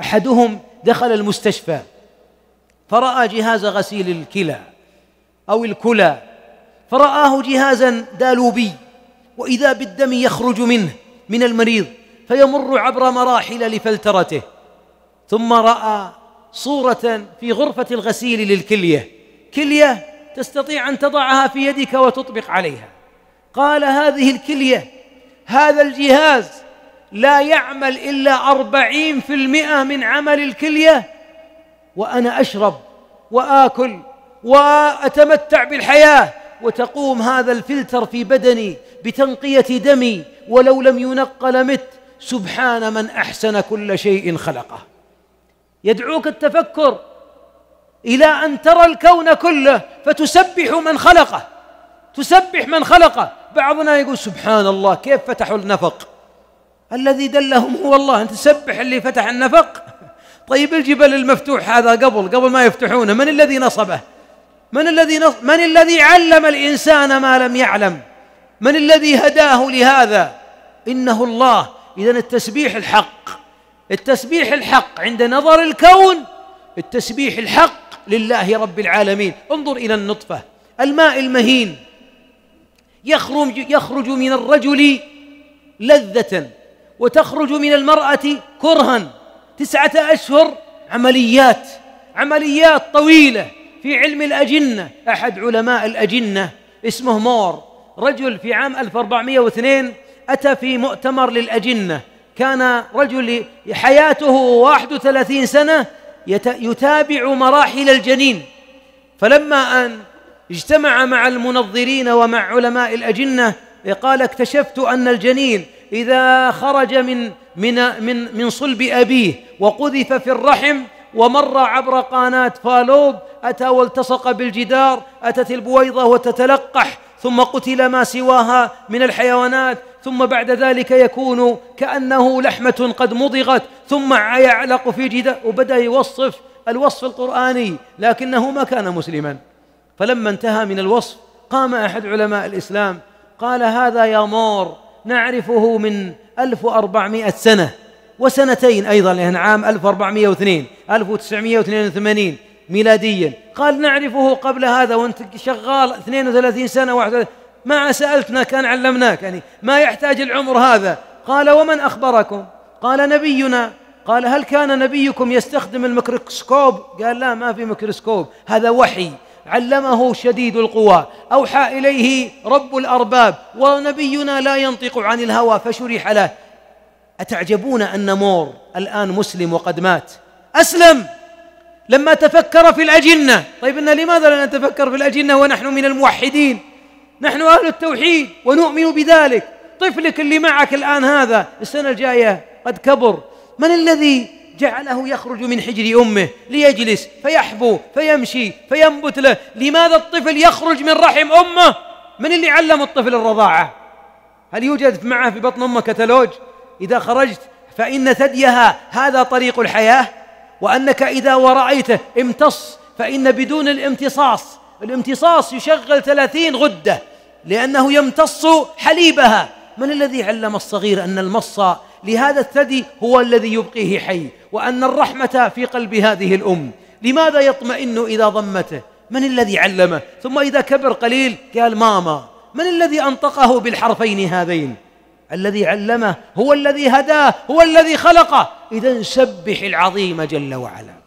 احدهم دخل المستشفى فراى جهاز غسيل الكلى او الكلى فراه جهازا دالوبي واذا بالدم يخرج منه من المريض فيمر عبر مراحل لفلترته ثم راى صوره في غرفه الغسيل للكليه كليه تستطيع ان تضعها في يدك وتطبق عليها قال هذه الكليه هذا الجهاز لا يعمل إلا أربعين في المئة من عمل الكلية وأنا أشرب وآكل وأتمتع بالحياة وتقوم هذا الفلتر في بدني بتنقية دمي ولو لم ينق لمت سبحان من أحسن كل شيء خلقه يدعوك التفكر إلى أن ترى الكون كله فتسبح من خلقه تسبح من خلقه بعضنا يقول سبحان الله كيف فتحوا النفق الذي دلهم هو الله أنت سبح اللي فتح النفق طيب الجبل المفتوح هذا قبل قبل ما يفتحونه من الذي نصبه من الذي نص... من الذي علم الإنسان ما لم يعلم من الذي هداه لهذا إنه الله إذا التسبيح الحق التسبيح الحق عند نظر الكون التسبيح الحق لله رب العالمين انظر إلى النطفة الماء المهين يخرج يخرج من الرجل لذة وتخرج من المرأة كرها تسعة أشهر عمليات عمليات طويلة في علم الأجنة أحد علماء الأجنة اسمه مور رجل في عام 1402 أتى في مؤتمر للأجنة كان رجل حياته 31 سنة يتابع مراحل الجنين فلما أن اجتمع مع المنظرين ومع علماء الأجنة قال اكتشفت أن الجنين إذا خرج من من من من صلب أبيه وقذف في الرحم ومر عبر قناة فالوب أتى والتصق بالجدار أتت البويضة وتتلقح ثم قتل ما سواها من الحيوانات ثم بعد ذلك يكون كأنه لحمة قد مضغت ثم يعلق في جدار وبدأ يوصف الوصف القرآني لكنه ما كان مسلما فلما انتهى من الوصف قام أحد علماء الإسلام قال هذا يا مور نعرفه من 1400 سنة وسنتين أيضا لأن عام 1402 1982 ميلاديا قال نعرفه قبل هذا وأنت شغال 32 سنة واحدة ما سألتنا كان علمناك يعني ما يحتاج العمر هذا قال ومن أخبركم قال نبينا قال هل كان نبيكم يستخدم الميكروسكوب قال لا ما في ميكروسكوب هذا وحي علمه شديد القوى أوحى إليه رب الأرباب ونبينا لا ينطق عن الهوى فشرح له أتعجبون أن مور الآن مسلم وقد مات أسلم لما تفكر في الأجنة طيب إن لماذا لا نتفكر في الأجنة ونحن من الموحدين نحن أهل التوحيد ونؤمن بذلك طفلك اللي معك الآن هذا السنة الجاية قد كبر من الذي جعله يخرج من حجر امه ليجلس فيحبو فيمشي فينبت له لماذا الطفل يخرج من رحم امه من اللي علم الطفل الرضاعه هل يوجد معه في بطن امه كتالوج اذا خرجت فان ثديها هذا طريق الحياه وانك اذا ورأيته امتص فان بدون الامتصاص الامتصاص يشغل ثلاثين غده لانه يمتص حليبها من الذي علم الصغير ان المص لهذا الثدي هو الذي يبقيه حي وأن الرحمة في قلب هذه الأم لماذا يطمئن إذا ضمته من الذي علمه ثم إذا كبر قليل قال ماما من الذي أنطقه بالحرفين هذين الذي علمه هو الذي هداه هو الذي خلقه إذا سبح العظيم جل وعلا